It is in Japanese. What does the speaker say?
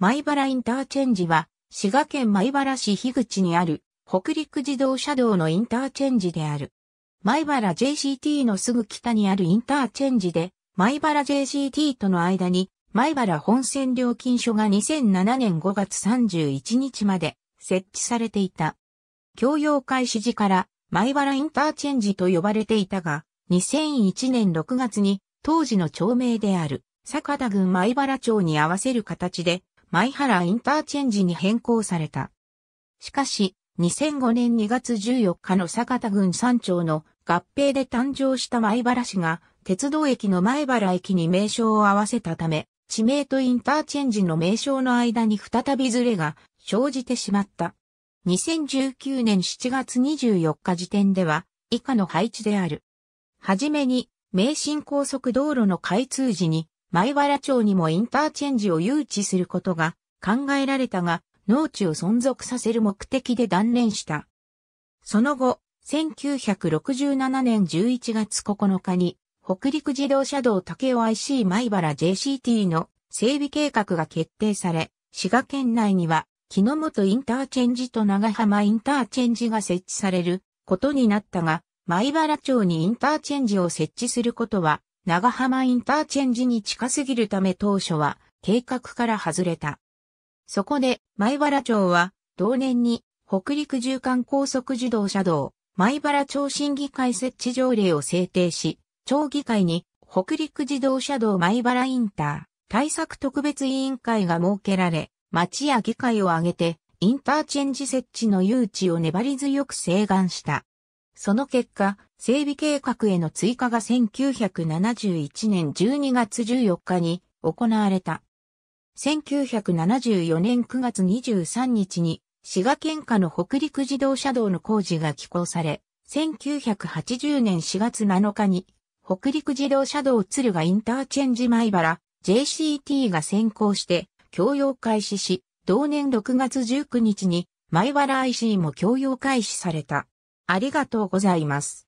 米原インターチェンジは、滋賀県米原市樋口にある、北陸自動車道のインターチェンジである。米原 JCT のすぐ北にあるインターチェンジで、米原 JCT との間に、米原本線料金所が2007年5月31日まで設置されていた。共用開始時から米原インターチェンジと呼ばれていたが、2001年6月に当時の町名である坂田郡米原町に合わせる形で舞原インターチェンジに変更された。しかし、2005年2月14日の坂田郡山町の合併で誕生した前原市が、鉄道駅の前原駅に名称を合わせたため、地名とインターチェンジの名称の間に再びずれが生じてしまった。2019年7月24日時点では、以下の配置である。はじめに、名神高速道路の開通時に、前原町にもインターチェンジを誘致することが考えられたが、農地を存続させる目的で断念した。その後、1967年11月9日に、北陸自動車道竹尾 IC 前原 JCT の整備計画が決定され、滋賀県内には、木の本インターチェンジと長浜インターチェンジが設置されることになったが、前原町にインターチェンジを設置することは長浜インターチェンジに近すぎるため当初は計画から外れた。そこで、前原町は、同年に、北陸縦貫高速自動車道、前原町審議会設置条例を制定し、町議会に、北陸自動車道前原インター対策特別委員会が設けられ、町や議会を挙げて、インターチェンジ設置の誘致を粘り強く請願した。その結果、整備計画への追加が1971年12月14日に行われた。1974年9月23日に滋賀県下の北陸自動車道の工事が起工され、1980年4月7日に北陸自動車道鶴ヶインターチェンジ前原 JCT が先行して供用開始し、同年6月19日に前原 IC も供用開始された。ありがとうございます。